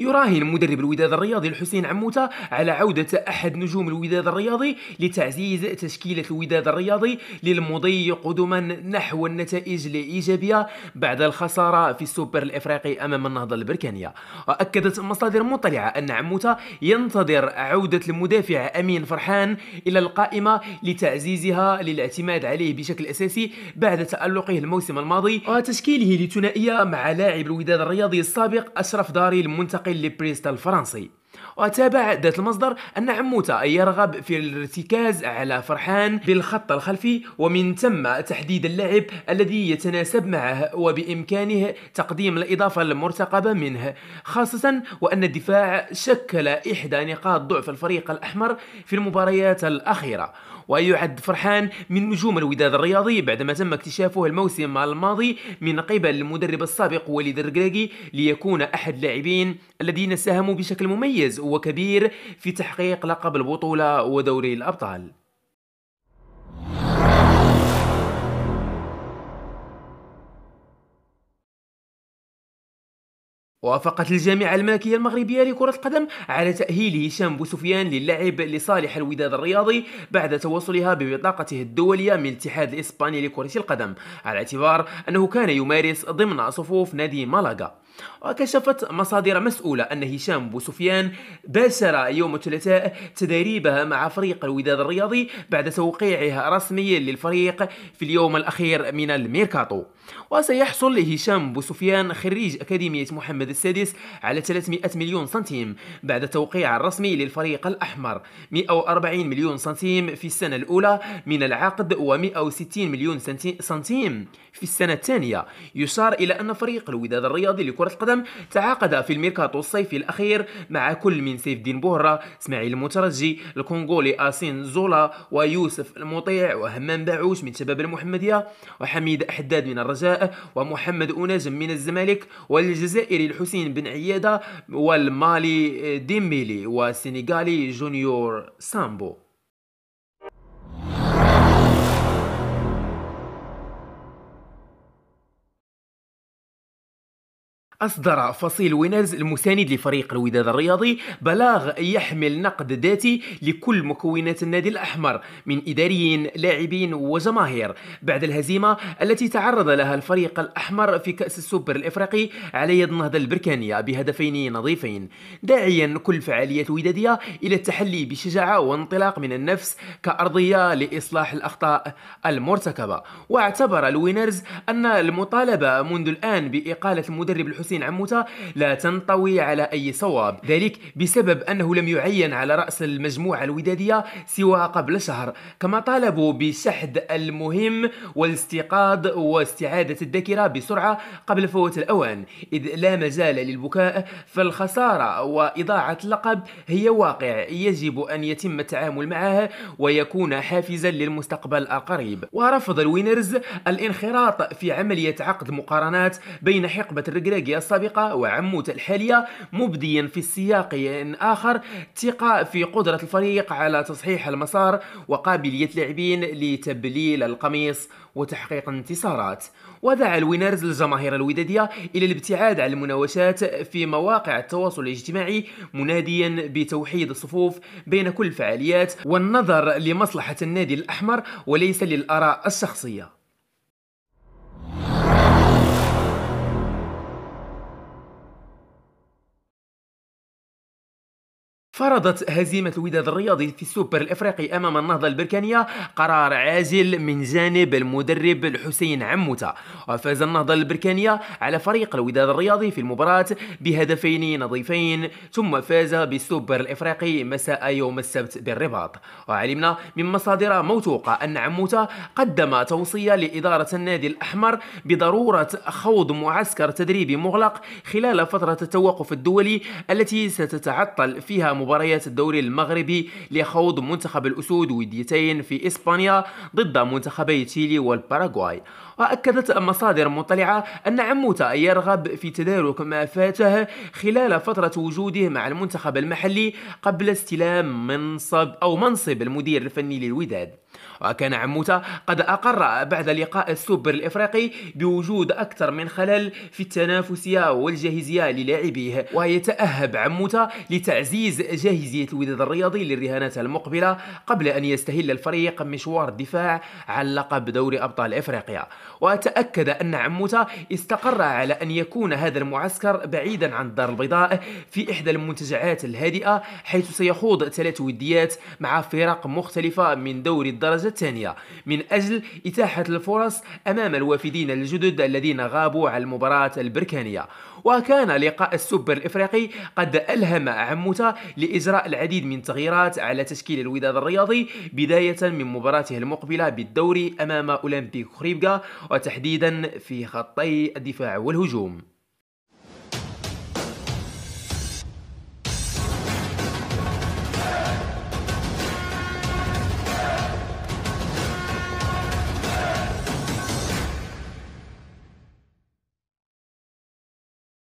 يراهن مدرب الوداد الرياضي الحسين عموته على عودة أحد نجوم الوداد الرياضي لتعزيز تشكيلة الوداد الرياضي للمضي قدما نحو النتائج الإيجابية بعد الخسارة في السوبر الإفريقي أمام النهضة البركانية وأكدت مصادر مطلعة أن عموته ينتظر عودة المدافع أمين فرحان إلى القائمة لتعزيزها للاعتماد عليه بشكل أساسي بعد تألقه الموسم الماضي وتشكيله لثنائية مع لاعب الوداد الرياضي السابق أشرف داري المنتقل اللي بريستا الفرنسي وتابع ذات المصدر أن عموتة يرغب في الارتكاز على فرحان بالخط الخلفي ومن ثم تحديد اللاعب الذي يتناسب معه وبإمكانه تقديم الإضافة المرتقبة منه خاصة وأن الدفاع شكل إحدى نقاط ضعف الفريق الأحمر في المباريات الأخيرة ويعد فرحان من نجوم الوداد الرياضي بعدما تم اكتشافه الموسم الماضي من قبل المدرب السابق وليد الركراكي ليكون أحد اللاعبين الذين ساهموا بشكل مميز مميز وكبير في تحقيق لقب البطولة ودوري الأبطال وافقت الجامعة الملكية المغربية لكرة القدم على تأهيل هشام بوسفيان للعب لصالح الوداد الرياضي بعد توصلها ببطاقته الدولية من الاتحاد الإسباني لكرة القدم على اعتبار أنه كان يمارس ضمن صفوف نادي مالاغا وكشفت مصادر مسؤولة أن هشام بوسفيان باشر يوم الثلاثاء تدريبها مع فريق الوداد الرياضي بعد توقيعها رسميا للفريق في اليوم الأخير من الميركاتو وسيحصل هشام بوسفيان خريج أكاديمية محمد السادس على 300 مليون سنتيم بعد توقيع الرسمي للفريق الأحمر 140 مليون سنتيم في السنة الأولى من العقد و160 مليون سنتيم في السنة الثانية يشار إلى أن فريق الوداد الرياضي كرة القدم تعاقد في الميركاتو الصيفي الأخير مع كل من سيف الدين بوهرة إسماعيل المترجي الكونغولي آسين زولا ويوسف المطيع وهمام باعوش من شباب المحمدية وحميد حداد من الرجاء ومحمد أوناجم من الزمالك والجزائري الحسين بن عيادة والمالي ديميلي، والسنغالي جونيور سامبو أصدر فصيل وينرز المساند لفريق الوداد الرياضي بلاغ يحمل نقد ذاتي لكل مكونات النادي الأحمر من إداريين لاعبين وجماهير بعد الهزيمة التي تعرض لها الفريق الأحمر في كأس السوبر الإفريقي على يد النهضة البركانية بهدفين نظيفين داعيا كل فعاليات ودادية إلى التحلي بشجاعة وانطلاق من النفس كأرضية لإصلاح الأخطاء المرتكبة واعتبر الوينرز أن المطالبة منذ الآن بإقالة المدرب الحسين حسين عموتة لا تنطوي على أي صواب ذلك بسبب أنه لم يعين على رأس المجموعة الودادية سوى قبل شهر كما طالبوا بشحذ المهم والاستيقاظ واستعادة الذاكرة بسرعة قبل فوات الأوان إذ لا مجال للبكاء فالخسارة وإضاعة اللقب هي واقع يجب أن يتم التعامل معها ويكون حافزا للمستقبل القريب ورفض الوينرز الانخراط في عملية عقد مقارنات بين حقبة الركراكية السابقة وعموت الحالية مبديا في السياق آخر ثقة في قدرة الفريق على تصحيح المسار وقابلية اللاعبين لتبليل القميص وتحقيق انتصارات ودعا الوينرز الجماهير الودادية إلى الابتعاد عن المناوشات في مواقع التواصل الاجتماعي مناديا بتوحيد الصفوف بين كل الفعاليات والنظر لمصلحة النادي الأحمر وليس للآراء الشخصية فرضت هزيمة الوداد الرياضي في السوبر الافريقي امام النهضة البركانية قرار عاجل من جانب المدرب الحسين عموتة وفاز النهضة البركانية على فريق الوداد الرياضي في المباراة بهدفين نظيفين ثم فاز بالسوبر الافريقي مساء يوم السبت بالرباط وعلمنا من مصادر موثوقة ان عموتة قدم توصية لإدارة النادي الاحمر بضرورة خوض معسكر تدريبي مغلق خلال فترة التوقف الدولي التي ستتعطل فيها مباراة مباريات الدوري المغربي لخوض منتخب الأسود وديتين في إسبانيا ضد منتخبي تشيلي والباراغواي وأكدت مصادر مطلعة أن عموتة يرغب في تدارك ما فاته خلال فترة وجوده مع المنتخب المحلي قبل استلام منصب أو منصب المدير الفني للوداد وكان عموتة قد أقر بعد لقاء السوبر الإفريقي بوجود أكثر من خلل في التنافسية والجاهزية للاعبيه ويتأهب عموتة لتعزيز جاهزية الوداد الرياضي للرهانات المقبلة قبل أن يستهل الفريق مشوار الدفاع عن لقب دوري أبطال إفريقيا وتأكد أن عموتة استقر على أن يكون هذا المعسكر بعيدا عن الدار البيضاء في إحدى المنتجعات الهادئة حيث سيخوض ثلاث وديات مع فرق مختلفة من دوري الدرجة الثانية من أجل إتاحة الفرص أمام الوافدين الجدد الذين غابوا على المباراة البركانية وكان لقاء السوبر الإفريقي قد ألهم عموتة لإجراء العديد من التغييرات على تشكيل الوداد الرياضي بداية من مباراته المقبلة بالدوري أمام أولمبيك خريبكا وتحديدا في خطي الدفاع والهجوم